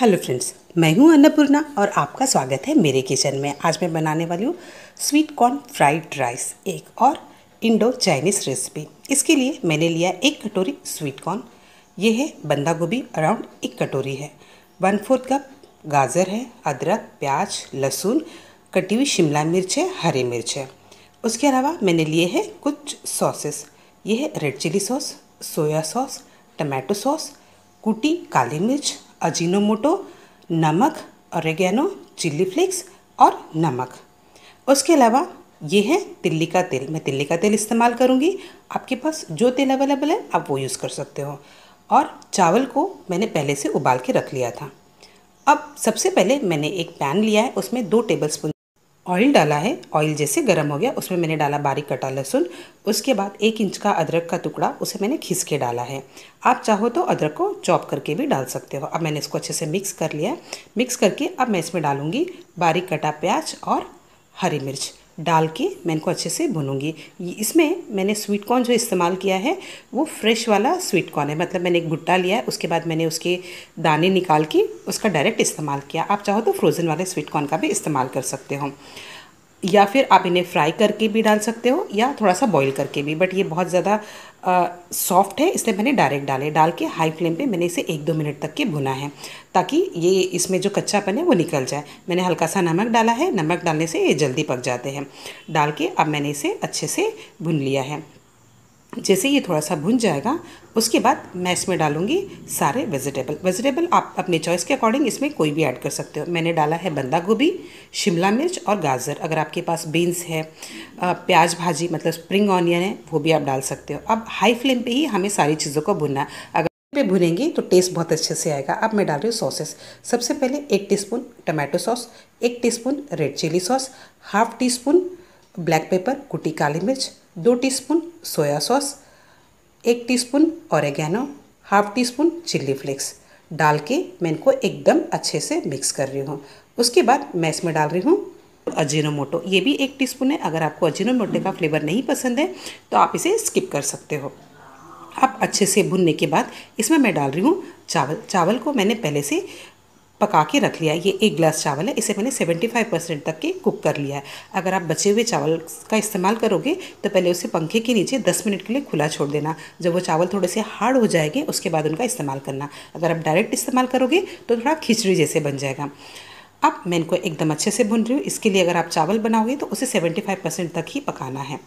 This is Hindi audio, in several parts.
हेलो फ्रेंड्स मैं हूं अन्नपूर्णा और आपका स्वागत है मेरे किचन में आज मैं बनाने वाली हूं स्वीट कॉर्न फ्राइड राइस एक और इंडो चाइनीज़ रेसिपी इसके लिए मैंने लिया एक कटोरी स्वीट कॉर्न ये है बंधा गोभी अराउंड एक कटोरी है वन फोर्थ कप गाजर है अदरक प्याज लहसुन कटी हुई शिमला मिर्च है हरी मिर्च है उसके अलावा मैंने लिए हैं कुछ सॉसेस ये है red chilli sauce soya sauce tomato sauce कुटी काली मिर्च अजीनोमोटो नमक औरगेनो चिल्ली फ्लेक्स और नमक उसके अलावा ये है तिल्ली का तेल मैं तिल्ली का तेल इस्तेमाल करूँगी आपके पास जो तेल अवेलेबल है आप वो यूज़ कर सकते हो और चावल को मैंने पहले से उबाल के रख लिया था अब सबसे पहले मैंने एक पैन लिया है उसमें दो टेबल स्पून ऑयल डाला है ऑयल जैसे गर्म हो गया उसमें मैंने डाला बारीक कटा लहसुन उसके बाद एक इंच का अदरक का टुकड़ा उसे मैंने खींच के डाला है आप चाहो तो अदरक को चॉप करके भी डाल सकते हो अब मैंने इसको अच्छे से मिक्स कर लिया मिक्स करके अब मैं इसमें डालूँगी बारीक कटा प्याज और हरी मिर्च डाल के मैं इनको अच्छे से भूनूंगी इसमें मैंने स्वीट कॉर्न जो इस्तेमाल किया है वो फ्रेश वाला स्वीट कॉर्न है मतलब मैंने एक भुट्टा लिया है उसके बाद मैंने उसके दाने निकाल के उसका डायरेक्ट इस्तेमाल किया आप चाहो तो फ्रोज़न वाले स्वीट कॉर्न का भी इस्तेमाल कर सकते हो या फिर आप इन्हें फ्राई करके भी डाल सकते हो या थोड़ा सा बॉईल करके भी बट ये बहुत ज़्यादा सॉफ्ट है इसलिए मैंने डायरेक्ट डाले डाल के हाई फ्लेम पे मैंने इसे एक दो मिनट तक के भुना है ताकि ये इसमें जो कच्चापन है वो निकल जाए मैंने हल्का सा नमक डाला है नमक डालने से ये जल्दी पक जाते हैं डाल के अब मैंने इसे अच्छे से भुन लिया है जैसे ये थोड़ा सा भुन जाएगा उसके बाद मैं इसमें डालूंगी सारे वेजिटेबल वेजिटेबल आप अपने चॉइस के अकॉर्डिंग इसमें कोई भी ऐड कर सकते हो मैंने डाला है बंदा गोभी शिमला मिर्च और गाजर अगर आपके पास बीन्स है प्याज भाजी मतलब स्प्रिंग ऑनियन है वो भी आप डाल सकते हो अब हाई फ्लेम पर ही हमें सारी चीज़ों को भुनना अगर पे भुनेंगे तो टेस्ट बहुत अच्छे से आएगा अब मैं डाल रही हूँ सॉसेस सबसे पहले एक टीस्पून टमाटो सॉस एक teaspoon red chilli sauce half teaspoon black pepper कुटी काली मिर्च दो टीस्पून सोया सॉस एक teaspoon oregano half teaspoon chilli flakes डाल के मैं इनको एकदम अच्छे से मिक्स कर रही हूँ उसके बाद मैं इसमें डाल रही हूँ अजीनोमोटो ये भी एक टीस्पून है अगर आपको अजीनोमोटो का फ्लेवर नहीं पसंद है तो आप इसे स्किप कर सकते हो आप अच्छे से भुनने के बाद इसमें मैं डाल रही हूँ चावल चावल को मैंने पहले से पका के रख लिया है ये एक ग्लास चावल है इसे मैंने 75 परसेंट तक के कुक कर लिया है अगर आप बचे हुए चावल का इस्तेमाल करोगे तो पहले उसे पंखे के नीचे 10 मिनट के लिए खुला छोड़ देना जब वो चावल थोड़े से हार्ड हो जाएंगे उसके बाद उनका इस्तेमाल करना अगर आप डायरेक्ट इस्तेमाल करोगे तो थोड़ा खिचड़ी जैसे बन जाएगा अब मैं इनको एकदम अच्छे से भून रही हूँ इसके लिए अगर आप चावल बनाओगे तो उसे सेवेंटी परसेंट तक ही पकाना है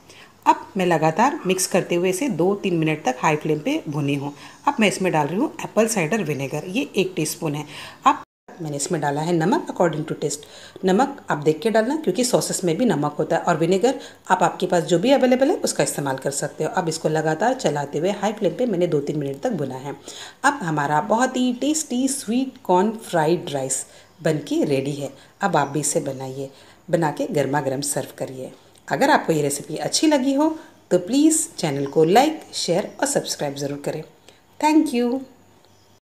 अब मैं लगातार मिक्स करते हुए इसे दो तीन मिनट तक हाई फ्लेम पर भुनी हूँ अब मैं इसमें डाल रही हूँ एप्पल साइडर विनेगर ये एक टी है अब मैंने इसमें डाला है नमक अकॉर्डिंग टू टेस्ट नमक आप देख के डालना क्योंकि सॉसेस में भी नमक होता है और विनेगर आप आपके पास जो भी अवेलेबल है उसका इस्तेमाल कर सकते हो अब इसको लगातार चलाते हुए हाई फ्लेम पे मैंने दो तीन मिनट तक बुना है अब हमारा बहुत ही tasty sweet corn fried rice बन के रेडी है अब आप भी इसे बनाइए बना के गर्मा गर्म सर्व करिए अगर आपको ये रेसिपी अच्छी लगी हो तो प्लीज़ चैनल को लाइक शेयर और सब्सक्राइब ज़रूर करें थैंक यू